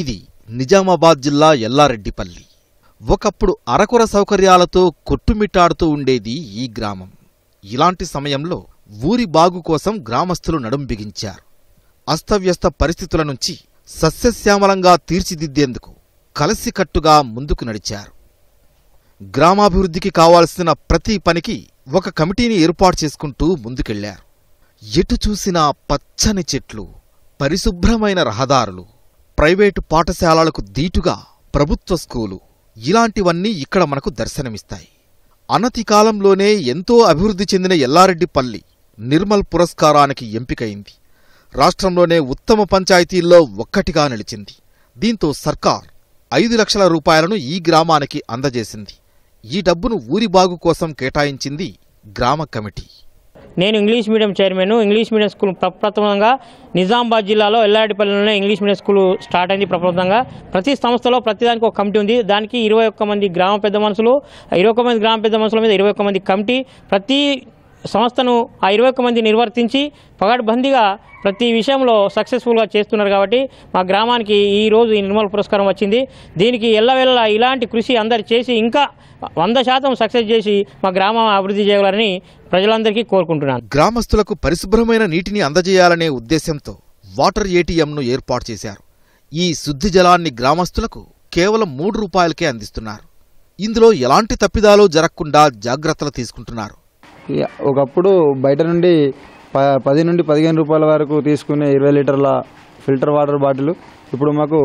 ఇది నిజామాబాద్ జిల్లా ఎల్లారెడ్డిపల్లి ఒకప్పుడు అరకుర సౌకర్యాలతో కొట్టుమిట్టాడుతూ ఉండేది ఈ గ్రామం ఇలాంటి సమయంలో ఊరి బాగు కోసం గ్రామస్తులు నడుం బిగించారు అస్తవ్యస్త పరిస్థితుల నుంచి సస్యశ్యామలంగా తీర్చిదిద్దేందుకు కలసికట్టుగా ముందుకు నడిచారు గ్రామాభివృద్ధికి కావాల్సిన ప్రతి పనికి ఒక కమిటీని ఏర్పాటు చేసుకుంటూ ముందుకెళ్లారు ఎటు చూసినా పచ్చని చెట్లు పరిశుభ్రమైన రహదారులు ప్రైవేటు పాఠశాలలకు దీటుగా ప్రభుత్వ స్కూలు ఇలాంటివన్నీ ఇక్కడ మనకు దర్శనమిస్తాయి అనతి కాలంలోనే ఎంతో అభివృద్ధి చెందిన ఎల్లారెడ్డిపల్లి నిర్మల్ పురస్కారానికి ఎంపికైంది రాష్ట్రంలోనే ఉత్తమ పంచాయతీల్లో ఒక్కటిగా నిలిచింది దీంతో సర్కార్ ఐదు లక్షల రూపాయలను ఈ గ్రామానికి అందజేసింది ఈ డబ్బును ఊరి బాగు కోసం కేటాయించింది గ్రామ కమిటీ నేను English medium chairman English medium school ప్రప్రథమంగా నిజామాబాద్ జిల్లాలో ఎల్లారెడ్డిపల్లిలోనే ఇంగ్లీష్ మీడియం స్కూల్ స్టార్ట్ అయింది ప్రప్రథమంగా ప్రతి సంస్థలో ప్రతిదానికి ఒక కమిటీ ఉంది దానికి ఇరవై ఒక్క మంది గ్రామ పెద్ద మనుషులు ఇరవై మంది గ్రామ పెద్ద మనుషుల మీద ఇరవై ఒక్క మంది కమిటీ ప్రతి సంస్థను ఆ ఇరవై ఒక్క మంది నిర్వర్తించి పగడ్బందీగా ప్రతి విషయంలో సక్సెస్ఫుల్గా చేస్తున్నారు కాబట్టి మా గ్రామానికి ఈరోజు ఈ నిర్మల పురస్కారం వచ్చింది దీనికి ఎల్లవెల్ల ఇలాంటి కృషి అందరు చేసి ఇంకా వంద శాతం సక్సెస్ చేసి మా గ్రామం అభివృద్ధి చేయాలని ప్రజలందరికీ కోరుకుంటున్నాను గ్రామస్తులకు పరిశుభ్రమైన నీటిని అందజేయాలనే ఉద్దేశంతో వాటర్ ఏటీఎంను ఏర్పాటు చేశారు ఈ శుద్ధి జలాన్ని గ్రామస్తులకు కేవలం మూడు రూపాయలకే అందిస్తున్నారు ఇందులో ఎలాంటి తప్పిదాలు జరగకుండా జాగ్రత్తలు తీసుకుంటున్నారు ఒకప్పుడు బయట నుండి ప పది నుండి పదిహేను రూపాయల వరకు తీసుకునే ఇరవై లీటర్ల ఫిల్టర్ వాటర్ బాటిల్ ఇప్పుడు మాకు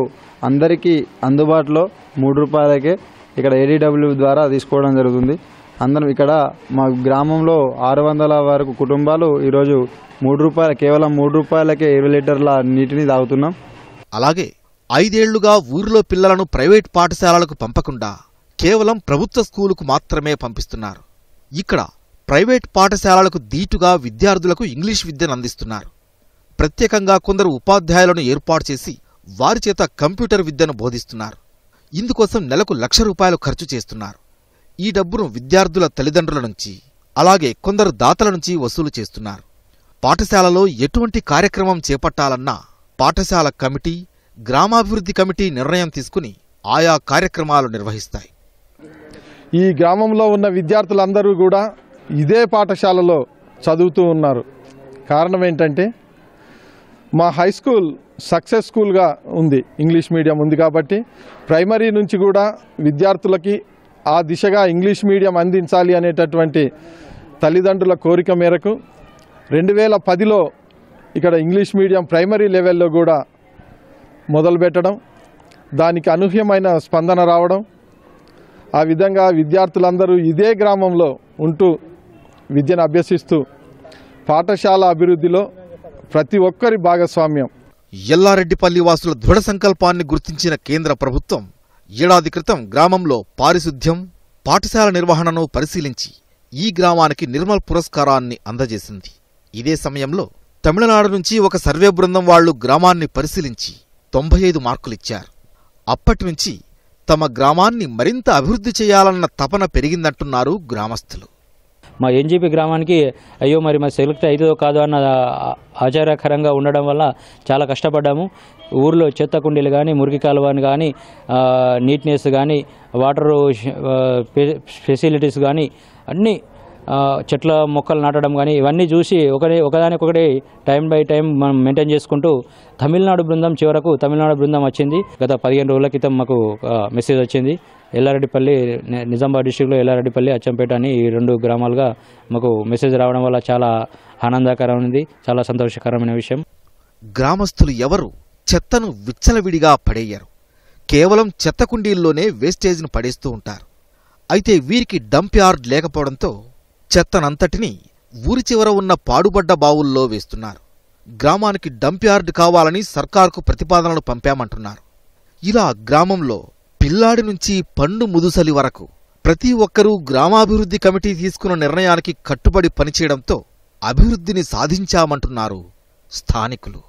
అందరికీ అందుబాటులో మూడు రూపాయలకే ఇక్కడ ఏడీడబ్ల్యూ ద్వారా తీసుకోవడం జరుగుతుంది అందరం ఇక్కడ మా గ్రామంలో ఆరు వందల వరకు కుటుంబాలు ఈరోజు మూడు రూపాయల కేవలం మూడు రూపాయలకే ఇరవై లీటర్ల నీటిని తాగుతున్నాం అలాగే ఐదేళ్లుగా ఊరిలో పిల్లలను ప్రైవేట్ పాఠశాలలకు పంపకుండా కేవలం ప్రభుత్వ స్కూలుకు మాత్రమే పంపిస్తున్నారు ఇక్కడ ప్రైవేట్ పాఠశాలలకు దీటుగా విద్యార్థులకు ఇంగ్లీష్ విద్యను అందిస్తున్నారు ప్రత్యేకంగా కొందరు ఉపాధ్యాయులను ఏర్పాటు చేసి వారి చేత కంప్యూటర్ విద్యను బోధిస్తున్నారు ఇందుకోసం నెలకు లక్ష రూపాయలు ఖర్చు చేస్తున్నారు ఈ డబ్బును విద్యార్థుల తల్లిదండ్రుల నుంచి అలాగే కొందరు దాతల నుంచి వసూలు చేస్తున్నారు పాఠశాలలో ఎటువంటి కార్యక్రమం చేపట్టాలన్నా పాఠశాల కమిటీ గ్రామాభివృద్ధి కమిటీ నిర్ణయం తీసుకుని ఆయా కార్యక్రమాలు నిర్వహిస్తాయి ఈ గ్రామంలో ఉన్న విద్యార్థులందరూ కూడా ఇదే పాఠశాలలో చదువుతూ ఉన్నారు కారణం ఏంటంటే మా హై స్కూల్ సక్సెస్ స్కూల్గా ఉంది ఇంగ్లీష్ మీడియం ఉంది కాబట్టి ప్రైమరీ నుంచి కూడా విద్యార్థులకి ఆ దిశగా ఇంగ్లీష్ మీడియం అందించాలి అనేటటువంటి తల్లిదండ్రుల కోరిక మేరకు రెండు వేల పదిలో ఇక్కడ ఇంగ్లీష్ మీడియం ప్రైమరీ లెవెల్లో కూడా మొదలుపెట్టడం దానికి అనూహ్యమైన స్పందన రావడం ఆ విధంగా విద్యార్థులందరూ ఇదే గ్రామంలో ఉంటూ విద్యను అభ్యసిస్తూ పాఠశాల అభివృద్ధిలో ప్రతి ఒక్కరి భాగస్వామ్యం ఎల్లారెడ్డిపల్లి వాసుల దృఢ సంకల్పాన్ని గుర్తించిన కేంద్ర ప్రభుత్వం ఏడాది క్రితం గ్రామంలో పారిశుద్ధ్యం పాఠశాల నిర్వహణను పరిశీలించి ఈ గ్రామానికి నిర్మల్ పురస్కారాన్ని అందజేసింది ఇదే సమయంలో తమిళనాడు నుంచి ఒక సర్వే బృందం వాళ్లు గ్రామాన్ని పరిశీలించి తొంభై ఐదు మార్కులిచ్చారు అప్పటి నుంచి తమ గ్రామాన్ని మరింత అభివృద్ధి చేయాలన్న తపన పెరిగిందంటున్నారు గ్రామస్తులు మా ఎన్జీపీ గ్రామానికి అయ్యో మరి మా సెలెక్ట్ అవుతుందో కాదో అన్న ఆచార్యకరంగా ఉండడం వల్ల చాలా కష్టపడ్డాము ఊర్లో చెత్త కుండీలు కానీ మురికి కాలువని కానీ నీట్నెస్ కానీ వాటరు ఫెసిలిటీస్ కానీ అన్నీ చెట్ల మొక్కలు నాటడం కానీ ఇవన్నీ చూసి ఒకటి ఒకదానికొకటి టైం బై టైం మనం మెయింటైన్ చేసుకుంటూ తమిళనాడు బృందం చివరకు తమిళనాడు బృందం వచ్చింది గత పదిహేను రోజుల క్రితం మాకు మెసేజ్ వచ్చింది ఎల్లారెడ్డిపల్లి నిజామాబాద్ డిస్టిక్లో ఎల్లారెడ్డిపల్లి అచ్చంపేట అని ఈ రెండు గ్రామాలుగా మాకు మెసేజ్ రావడం వల్ల చాలా ఆనందకరమైనది చాలా సంతోషకరమైన విషయం గ్రామస్తులు ఎవరు చెత్తను విచ్చలవిడిగా పడేయరు కేవలం చెత్త కుండీల్లోనే వేస్టేజ్ను పడేస్తూ ఉంటారు అయితే వీరికి డంప్ యార్డ్ లేకపోవడంతో చెత్తనంతటినీ ఊరి చివర ఉన్న పాడుబడ్డ బావుల్లో వేస్తున్నారు గ్రామానికి డంప్ యార్డ్ కావాలని సర్కార్కు ప్రతిపాదనలు పంపామంటున్నారు ఇలా గ్రామంలో పిల్లాడి నుంచి పండు ముదుసలి వరకు ప్రతి ఒక్కరూ గ్రామాభివృద్ధి కమిటీ తీసుకున్న నిర్ణయానికి కట్టుబడి పనిచేయడంతో అభివృద్ధిని సాధించామంటున్నారు స్థానికులు